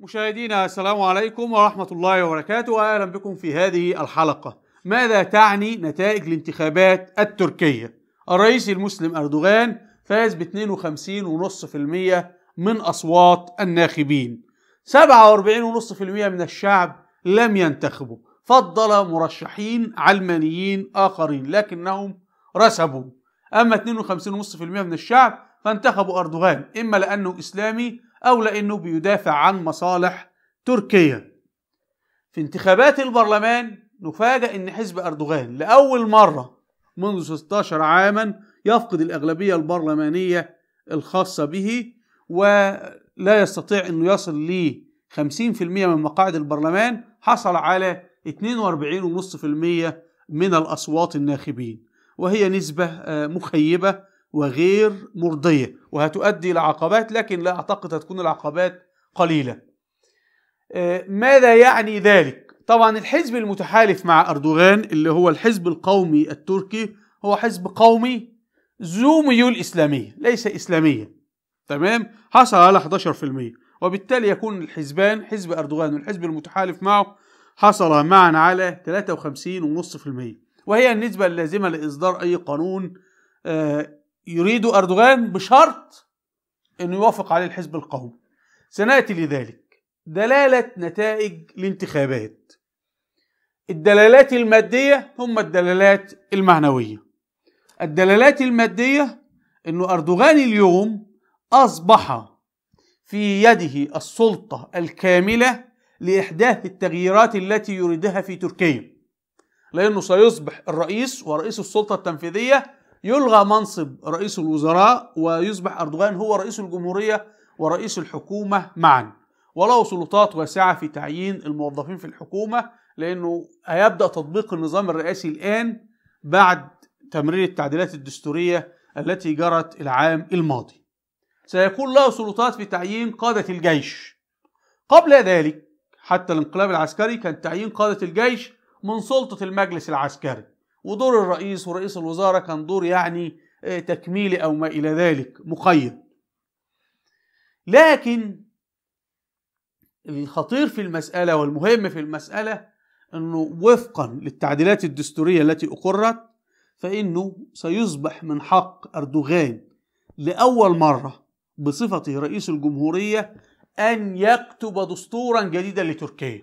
مشاهدينا السلام عليكم ورحمة الله وبركاته وأهلا بكم في هذه الحلقة ماذا تعني نتائج الانتخابات التركية؟ الرئيس المسلم أردوغان فاز ب 52.5% من أصوات الناخبين 47.5% من الشعب لم ينتخبوا فضل مرشحين علمانيين آخرين لكنهم رسبوا أما 52.5% من الشعب فانتخبوا أردوغان إما لأنه إسلامي أو لأنه بيدافع عن مصالح تركيا في انتخابات البرلمان نفاجأ أن حزب أردوغان لأول مرة منذ 16 عاما يفقد الأغلبية البرلمانية الخاصة به ولا يستطيع أنه يصل ل 50% من مقاعد البرلمان حصل على 42.5% من الأصوات الناخبين وهي نسبة آه، مخيبة وغير مرضية وهتؤدي إلى عقبات لكن لا أعتقد هتكون العقبات قليلة آه، ماذا يعني ذلك؟ طبعا الحزب المتحالف مع أردوغان اللي هو الحزب القومي التركي هو حزب قومي ذو ميول إسلامية ليس إسلامية تمام؟ حصل على 11% وبالتالي يكون الحزبان حزب أردوغان والحزب المتحالف معه حصل معا على 53.5% وهي النسبة اللازمة لإصدار أي قانون آه، يريد أردوغان بشرط أنه يوافق عليه الحزب القومي سنأتي لذلك دلالة نتائج الانتخابات الدلالات المادية هم الدلالات المعنوية الدلالات المادية أنه أردوغان اليوم أصبح في يده السلطة الكاملة لإحداث التغييرات التي يريدها في تركيا لأنه سيصبح الرئيس ورئيس السلطة التنفيذية يلغى منصب رئيس الوزراء ويصبح أردوغان هو رئيس الجمهورية ورئيس الحكومة معا وله سلطات واسعة في تعيين الموظفين في الحكومة لأنه هيبدأ تطبيق النظام الرئاسي الآن بعد تمرير التعديلات الدستورية التي جرت العام الماضي سيكون له سلطات في تعيين قادة الجيش قبل ذلك حتى الانقلاب العسكري كان تعيين قادة الجيش من سلطة المجلس العسكري ودور الرئيس ورئيس الوزارة كان دور يعني آه، تكميلي أو ما إلى ذلك مقيد لكن الخطير في المسألة والمهم في المسألة أنه وفقا للتعديلات الدستورية التي أقرت فإنه سيصبح من حق أردوغان لأول مرة بصفته رئيس الجمهورية أن يكتب دستورا جديدا لتركيا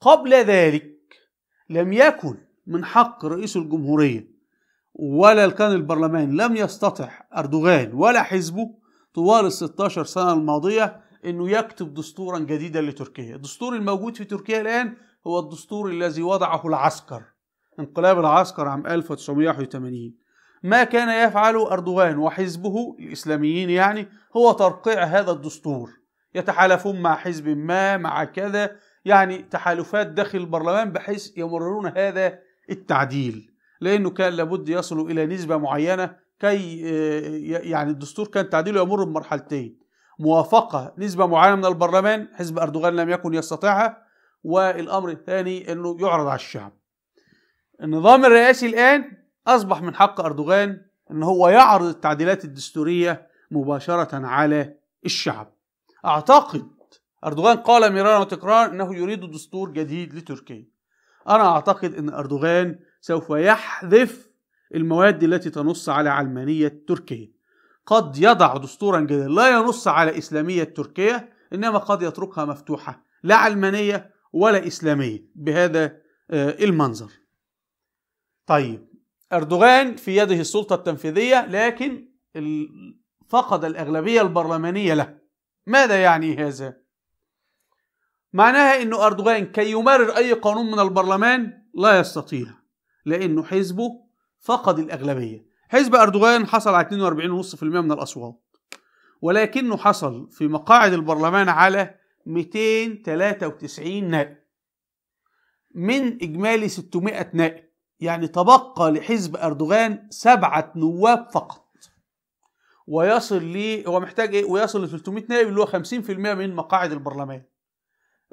قبل ذلك لم يكن من حق رئيس الجمهورية ولا كان البرلمان لم يستطع أردوغان ولا حزبه طوال ال 16 سنة الماضية أنه يكتب دستورا جديدا لتركيا الدستور الموجود في تركيا الآن هو الدستور الذي وضعه العسكر انقلاب العسكر عام 1981 ما كان يفعله أردوغان وحزبه الإسلاميين يعني هو ترقيع هذا الدستور يتحالفون مع حزب ما مع كذا يعني تحالفات داخل البرلمان بحيث يمررون هذا التعديل لأنه كان لابد يصل إلى نسبة معينة كي آه، يعني الدستور كان تعديله يمر بمرحلتين موافقة نسبة معينة من البرلمان حزب أردوغان لم يكن يستطيعها والأمر الثاني أنه يعرض على الشعب النظام الرئاسي الآن أصبح من حق أردوغان أن هو يعرض التعديلات الدستورية مباشرة على الشعب أعتقد أردوغان قال مرارا وتكرارا أنه يريد دستور جديد لتركيا أنا أعتقد أن أردوغان سوف يحذف المواد التي تنص على علمانية تركيا قد يضع دستورا جديدا لا ينص على إسلامية تركيا إنما قد يتركها مفتوحة لا علمانية ولا إسلامية بهذا آه، المنظر طيب أردوغان في يده السلطة التنفيذية لكن فقد الأغلبية البرلمانية له ماذا يعني هذا؟ معناها انه اردوغان كي يمرر اي قانون من البرلمان لا يستطيع لانه حزبه فقد الاغلبيه حزب اردوغان حصل على 42.5% من الاصوات ولكنه حصل في مقاعد البرلمان على 293 نائب من اجمالي 600 نائب يعني تبقى لحزب اردوغان سبعه نواب فقط ويصل ل هو محتاج ايه ويصل ل 300 نائب اللي هو 50% من مقاعد البرلمان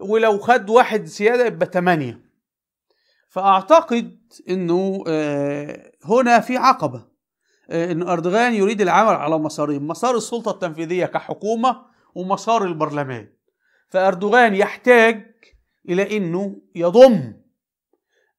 ولو خد واحد زياده يبقى 8 فاعتقد انه آه، هنا في عقبه آه، ان اردوغان يريد العمل على مسارين مسار السلطه التنفيذيه كحكومه ومسار البرلمان فاردوغان يحتاج الى انه يضم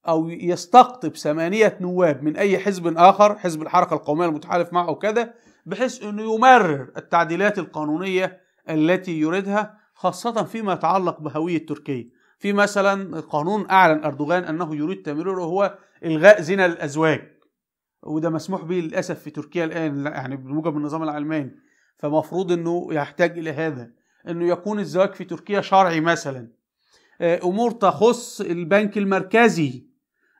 او يستقطب ثمانيه نواب من اي حزب اخر حزب الحركه القوميه المتحالف معه وكذا بحيث انه يمرر التعديلات القانونيه التي يريدها خاصة فيما يتعلق بهوية تركيا في مثلا قانون أعلن أردوغان أنه يريد تمريره وهو إلغاء زنا الأزواج وده مسموح به للأسف في تركيا الآن يعني بموجب النظام العلماني فمفروض أنه يحتاج إلى هذا أنه يكون الزواج في تركيا شرعي مثلا آه، أمور تخص البنك المركزي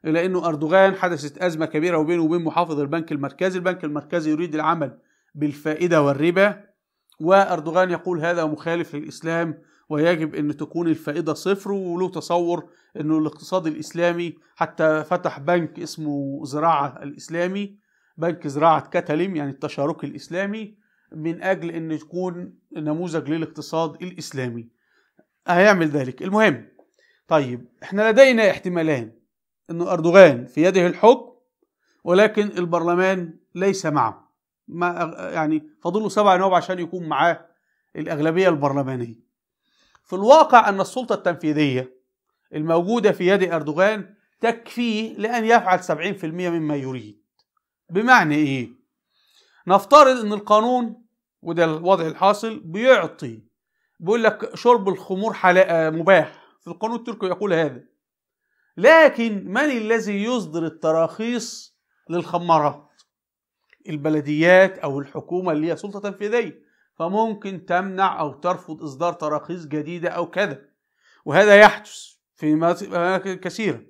لأنه أردوغان حدثت أزمة كبيرة وبينه وبين محافظ البنك المركزي البنك المركزي يريد العمل بالفائدة والربا واردوغان يقول هذا مخالف للاسلام ويجب ان تكون الفائده صفر وله تصور أن الاقتصاد الاسلامي حتى فتح بنك اسمه زراعه الاسلامي بنك زراعه كتلم يعني التشارك الاسلامي من اجل ان يكون نموذج للاقتصاد الاسلامي هيعمل ذلك المهم طيب احنا لدينا احتمالان ان اردوغان في يده الحكم ولكن البرلمان ليس معه ما يعني فاضل له سبع نواب عشان يكون معاه الاغلبيه البرلمانيه. في الواقع ان السلطه التنفيذيه الموجوده في يد اردوغان تكفيه لان يفعل 70% مما يريد. بمعنى ايه؟ نفترض ان القانون وده الوضع الحاصل بيعطي بيقول لك شرب الخمور مباح في القانون التركي يقول هذا لكن من الذي يصدر التراخيص للخمارات البلديات او الحكومه اللي هي سلطه تنفيذيه فممكن تمنع او ترفض اصدار تراخيص جديده او كذا وهذا يحدث في اماكن كثيره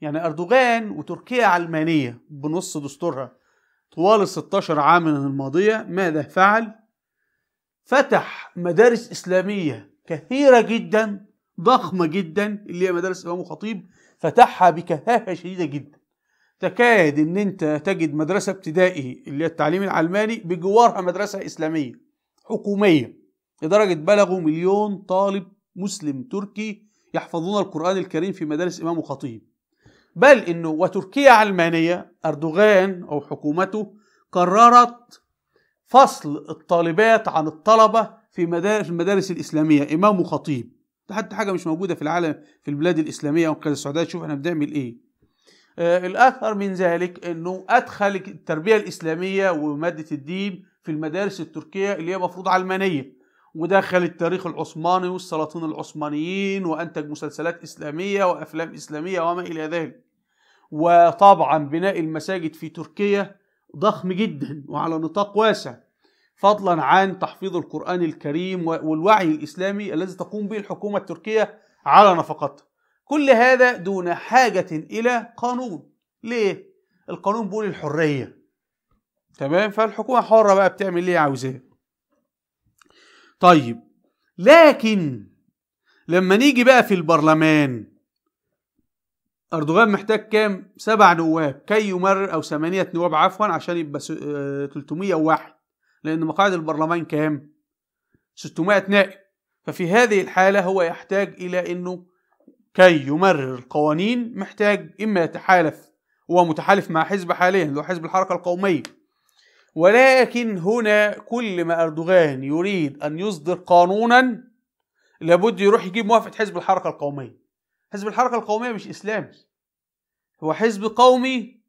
يعني اردوغان وتركيا علمانيه بنص دستورها طوال ال 16 عام الماضيه ماذا فعل؟ فتح مدارس اسلاميه كثيره جدا ضخمه جدا اللي هي مدارس امام وخطيب فتحها بكثافه شديده جدا تكاد ان انت تجد مدرسه ابتدائي اللي هي التعليم العلماني بجوارها مدرسه اسلاميه حكوميه لدرجه بلغوا مليون طالب مسلم تركي يحفظون القران الكريم في مدارس امام وخطيب بل انه وتركيا علمانيه اردوغان او حكومته قررت فصل الطالبات عن الطلبه في مدارس المدارس الاسلاميه امام وخطيب ده حتى حاجه مش موجوده في العالم في البلاد الاسلاميه او كذا السعوديه شوف احنا بنعمل ايه آه، الاثر من ذلك أنه أدخل التربية الإسلامية ومادة الدين في المدارس التركية اللي هي مفروض علمانية ودخل التاريخ العثماني والسلاطين العثمانيين وأنتج مسلسلات إسلامية وأفلام إسلامية وما إلى ذلك وطبعا بناء المساجد في تركيا ضخم جدا وعلى نطاق واسع فضلا عن تحفيظ القرآن الكريم والوعي الإسلامي الذي تقوم به الحكومة التركية على نفقتها كل هذا دون حاجة إلى قانون ليه؟ القانون بيقول الحرية تمام فالحكومة حرة بقى بتعمل اللي عاوزاه طيب لكن لما نيجي بقى في البرلمان أردوغان محتاج كام؟ سبع نواب كي يمرر أو ثمانية نواب عفوا عشان يبقى 301 آه، لأن مقاعد البرلمان كام؟ 600 نائب ففي هذه الحالة هو يحتاج إلى أنه كي يمرر القوانين محتاج إما يتحالف هو متحالف مع حزب حاليا اللي هو حزب الحركة القومية ولكن هنا كل ما أردوغان يريد أن يصدر قانونا لابد يروح يجيب موافقة حزب الحركة القومية حزب الحركة القومية مش إسلامي هو حزب قومي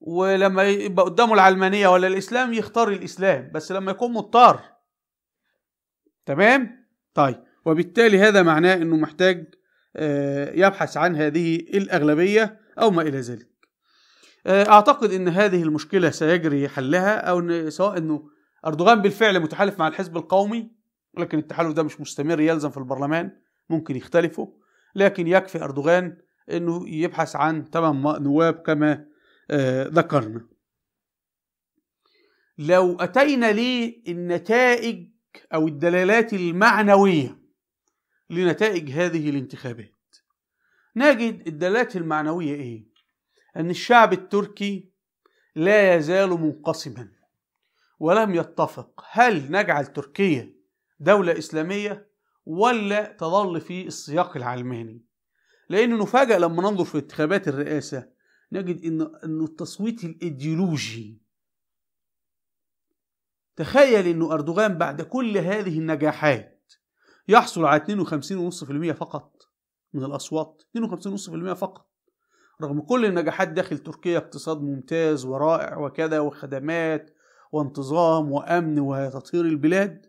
ولما يبقى قدامه العلمانية ولا الإسلام يختار الإسلام بس لما يكون مضطر تمام؟ طيب وبالتالي هذا معناه أنه محتاج آه، يبحث عن هذه الأغلبية أو ما إلى ذلك آه، أعتقد أن هذه المشكلة سيجري حلها أو إن سواء أنه أردوغان بالفعل متحالف مع الحزب القومي لكن التحالف ده مش مستمر يلزم في البرلمان ممكن يختلفوا لكن يكفي أردوغان أنه يبحث عن تمام نواب كما آه، ذكرنا لو أتينا للنتائج أو الدلالات المعنوية لنتائج هذه الانتخابات نجد الدلالات المعنوية إيه؟ أن الشعب التركي لا يزال منقسما ولم يتفق هل نجعل تركيا دولة إسلامية ولا تظل في السياق العلماني لأنه نفاجأ لما ننظر في انتخابات الرئاسة نجد أن التصويت الإيديولوجي تخيل أن أردوغان بعد كل هذه النجاحات يحصل على 52.5% فقط من الأصوات 52.5% فقط رغم كل النجاحات داخل تركيا اقتصاد ممتاز ورائع وكذا وخدمات وانتظام وأمن وتطهير البلاد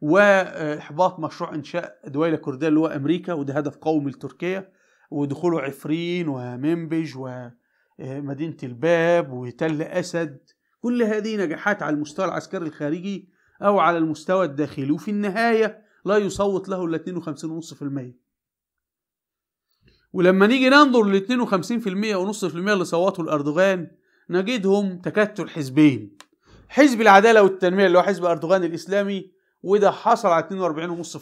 وإحباط مشروع إنشاء دويلة كردية اللي هو أمريكا وده هدف قومي لتركيا ودخول عفرين ومنبج ومدينة الباب وتل أسد كل هذه نجاحات على المستوى العسكري الخارجي أو على المستوى الداخلي وفي النهاية لا يصوت له الا 52.5% ولما نيجي ننظر لل 52% ونص في المية اللي صوتوا لأردوغان نجدهم تكتل حزبين حزب العدالة والتنمية اللي هو حزب أردوغان الإسلامي وده حصل على 42.5%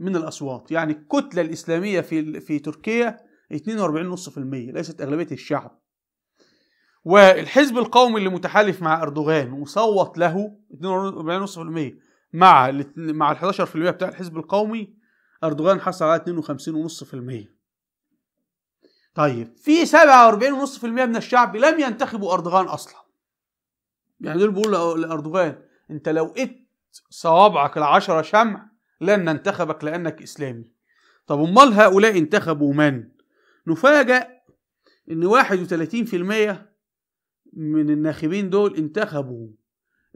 من الأصوات يعني الكتلة الإسلامية في في تركيا 42.5% ليست أغلبية الشعب والحزب القومي اللي متحالف مع أردوغان وصوت له 42.5% مع مع ال 11% بتاع الحزب القومي اردوغان حصل على 52.5% طيب في 47.5% من الشعب لم ينتخبوا اردوغان اصلا يعني دول بيقولوا لاردوغان انت لو قت صوابعك العشرة شمع لن ننتخبك لانك اسلامي طب امال هؤلاء انتخبوا من نفاجأ ان 31% من الناخبين دول انتخبوا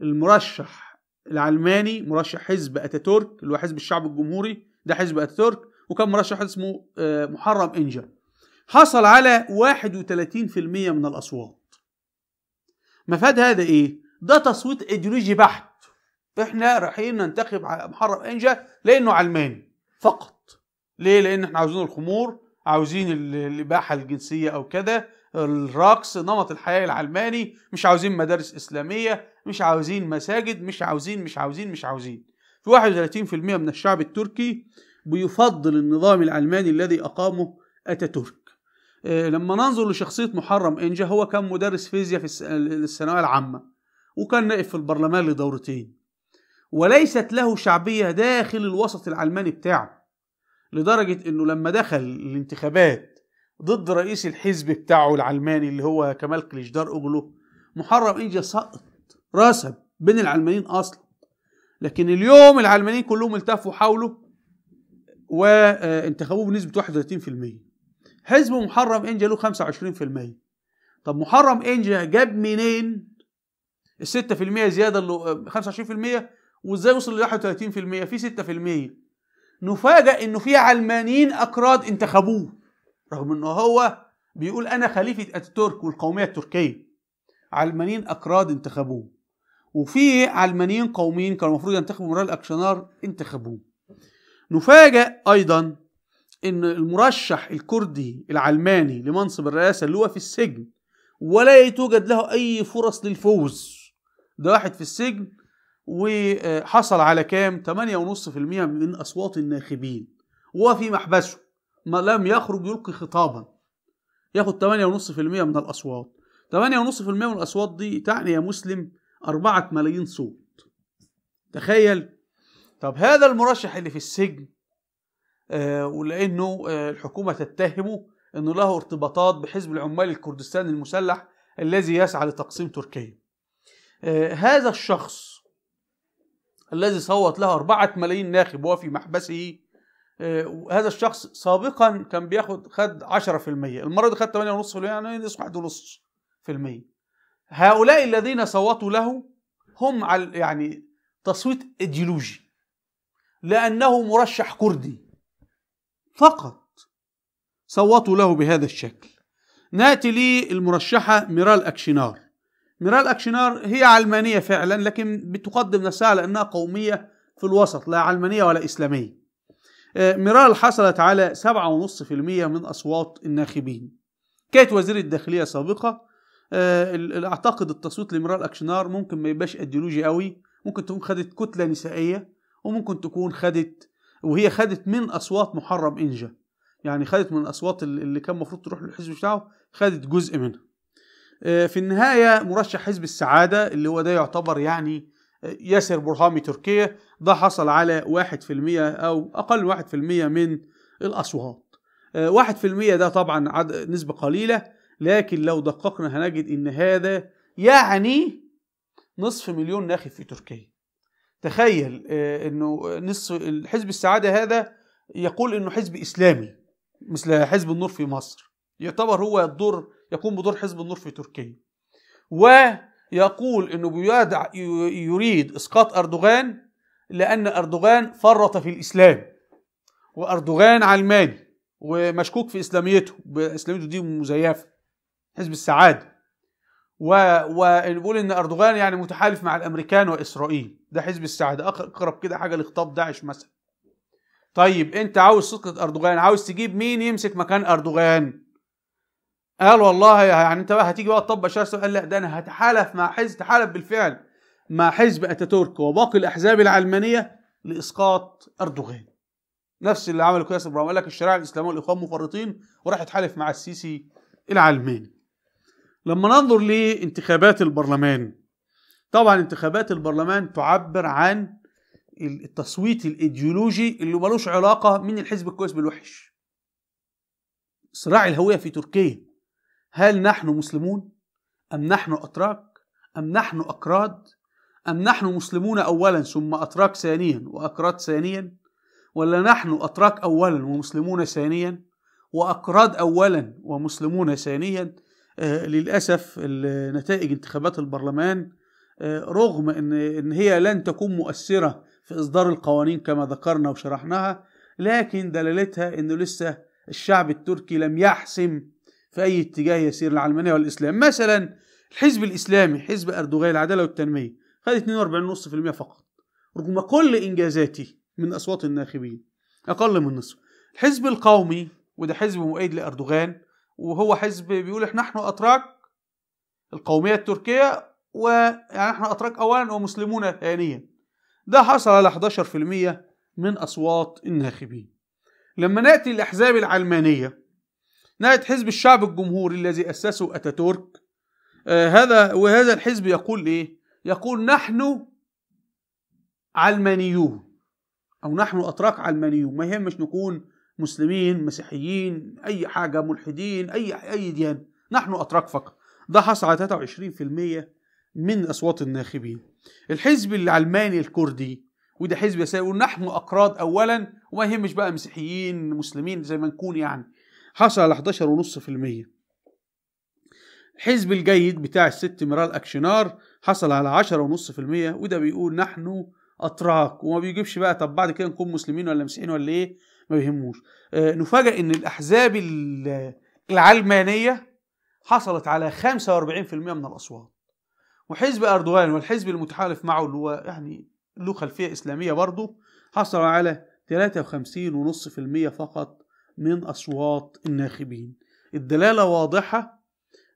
المرشح العلماني مرشح حزب اتاتورك اللي هو حزب الشعب الجمهوري ده حزب اتاتورك وكان مرشح اسمه آه، محرم انجا حصل على 31% من الاصوات مفاد هذا ايه ده تصويت ايديولوجي بحت احنا رايحين ننتخب محرم انجا لانه علماني فقط ليه لان احنا عاوزين الخمور عاوزين الاباحه الجنسيه او كده الرقص نمط الحياه العلماني مش عاوزين مدارس اسلاميه مش عاوزين مساجد مش عاوزين مش عاوزين مش عاوزين في 31% من الشعب التركي بيفضل النظام العلماني الذي أقامه أتاتورك آه، لما ننظر لشخصية محرم إنجا هو كان مدرس فيزياء في الثانوية العامة وكان نائب في البرلمان لدورتين وليست له شعبية داخل الوسط العلماني بتاعه لدرجة إنه لما دخل الانتخابات ضد رئيس الحزب بتاعه العلماني اللي هو كمال كليشدار أوغلو محرم إنجا سقط رسب بين العلمانيين اصلا لكن اليوم العلمانيين كلهم التفوا حوله وانتخبوه بنسبه 31% حزب محرم انجا له 25% طب محرم انجا جاب منين ال 6% زياده اللي 25% وازاي وصل ل 31% في 6% نفاجئ انه في علمانيين اكراد انتخبوه رغم انه هو بيقول انا خليفه اتاتورك والقوميه التركيه علمانيين اكراد انتخبوه وفي علمانيين قوميين كانوا المفروض ينتخبوا مرال اكشنار انتخبوه نفاجئ ايضا ان المرشح الكردي العلماني لمنصب الرئاسه اللي هو في السجن ولا توجد له اي فرص للفوز ده واحد في السجن وحصل على كام 8.5% من اصوات الناخبين وهو في محبسه ما لم يخرج يلقي خطابا ياخد 8.5% من الاصوات 8.5% من الاصوات دي تعني يا مسلم أربعة ملايين صوت تخيل طب هذا المرشح اللي في السجن آه ولأنه آه الحكومة تتهمه أنه له ارتباطات بحزب العمال الكردستاني المسلح الذي يسعى لتقسيم تركيا آه هذا الشخص الذي صوت له أربعة ملايين ناخب وهو في محبسه آه، هذا الشخص سابقا كان بياخد خد 10% المرة دي خد 8.5% يعني يصبح 1.5% هؤلاء الذين صوتوا له هم على يعني تصويت ايديولوجي لأنه مرشح كردي فقط صوتوا له بهذا الشكل ناتي للمرشحة ميرال أكشنار ميرال أكشنار هي علمانية فعلا لكن بتقدم نفسها على أنها قومية في الوسط لا علمانية ولا إسلامية آه، ميرال حصلت على 7.5% من أصوات الناخبين كانت وزيرة داخلية سابقة آه، اعتقد التصويت لميرال الاكشنار ممكن ما يبقاش ايديولوجي قوي ممكن تكون خدت كتله نسائيه وممكن تكون خدت وهي خدت من اصوات محرم انجا يعني خدت من الاصوات اللي كان المفروض تروح للحزب بتاعه خدت جزء منها آه، في النهايه مرشح حزب السعاده اللي هو ده يعتبر يعني آه، ياسر برهامي تركيا ده حصل على 1% او اقل 1% من الاصوات 1% ده طبعا نسبه قليله لكن لو دققنا هنجد ان هذا يعني نصف مليون ناخب في تركيا تخيل آه، انه نصف حزب السعاده هذا يقول انه حزب اسلامي مثل حزب النور في مصر يعتبر هو الدور يقوم بدور حزب النور في تركيا ويقول انه بيدع يريد اسقاط اردوغان لان اردوغان فرط في الاسلام واردوغان علماني ومشكوك في اسلاميته اسلاميته دي مزيفه حزب السعاده ونقول ان اردوغان يعني متحالف مع الامريكان واسرائيل ده حزب السعاده اقرب كده حاجه لخطاب داعش مثلا طيب انت عاوز صدقه اردوغان عاوز تجيب مين يمسك مكان اردوغان قال والله يعني انت بقى هتيجي بقى تطبق قال لا ده انا هتحالف مع حزب تحالف بالفعل مع حزب اتاتورك وباقي الاحزاب العلمانيه لاسقاط اردوغان نفس اللي عمله كياس ابراهيم قال لك الشريعه الاسلاميه والاخوان مفرطين وراح يتحالف مع السيسي العلماني لما ننظر لانتخابات البرلمان طبعا انتخابات البرلمان تعبر عن التصويت الايديولوجي اللي ملوش علاقه من الحزب الكويس بالوحش صراع الهويه في تركيا هل نحن مسلمون ام نحن اتراك ام نحن اكراد ام نحن مسلمون اولا ثم اتراك ثانيا واكراد ثانيا ولا نحن اتراك اولا ومسلمون ثانيا واكراد اولا ومسلمون ثانيا آه، للأسف نتائج انتخابات البرلمان آه، رغم إن, إن هي لن تكون مؤثرة في إصدار القوانين كما ذكرنا وشرحناها لكن دلالتها إنه لسه الشعب التركي لم يحسم في أي اتجاه يسير العلمانية والإسلام مثلا الحزب الإسلامي حزب أردوغان العدالة والتنمية خد 42.5% فقط رغم كل إنجازاته من أصوات الناخبين أقل من نصف الحزب القومي وده حزب مؤيد لأردوغان وهو حزب بيقول احنا نحن أتراك القومية التركية ويعني احنا أتراك أولا ومسلمون ثانيا ده حصل على 11% من أصوات الناخبين لما نأتي الأحزاب العلمانية نأتي حزب الشعب الجمهوري الذي أسسه أتاتورك آه هذا وهذا الحزب يقول إيه؟ يقول نحن علمانيون أو نحن أتراك علمانيون ما يهمش نكون مسلمين مسيحيين اي حاجه ملحدين اي اي ديانه نحن اتراك فقط ده حصل على 23% من اصوات الناخبين الحزب العلماني الكردي وده حزب يساوي نحن اقراض اولا وما يهمش بقى مسيحيين مسلمين زي ما نكون يعني حصل على 11.5% حزب الجيد بتاع الست ميرال اكشنار حصل على 10.5% وده بيقول نحن اتراك وما بيجيبش بقى طب بعد كده نكون مسلمين ولا مسيحيين ولا ايه ما بيهموش آه، نفاجئ ان الاحزاب العلمانيه حصلت على 45% من الاصوات وحزب اردوان والحزب المتحالف معه اللي هو يعني له خلفيه اسلاميه برضه حصل على 53.5% فقط من اصوات الناخبين الدلاله واضحه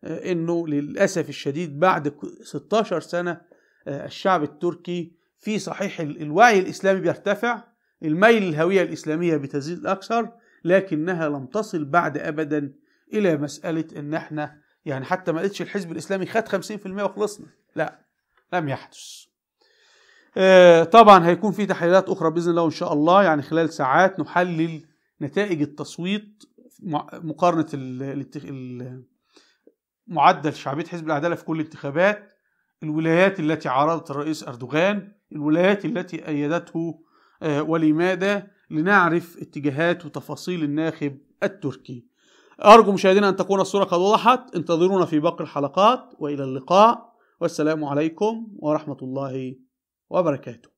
آه، انه للاسف الشديد بعد 16 سنه آه، الشعب التركي في صحيح الوعي الاسلامي بيرتفع الميل الهوية الإسلامية بتزيد أكثر لكنها لم تصل بعد أبدا إلى مسألة إن إحنا يعني حتى ما قلتش الحزب الإسلامي خد 50% وخلصنا لا لم يحدث آه، طبعا هيكون في تحليلات أخرى بإذن الله إن شاء الله يعني خلال ساعات نحلل نتائج التصويت مقارنة معدل شعبية حزب العدالة في كل الانتخابات الولايات التي عارضت الرئيس أردوغان الولايات التي أيدته آه، ولماذا لنعرف اتجاهات وتفاصيل الناخب التركي أرجو مشاهدينا أن تكون الصورة قد وضحت انتظرونا في باقي الحلقات وإلى اللقاء والسلام عليكم ورحمة الله وبركاته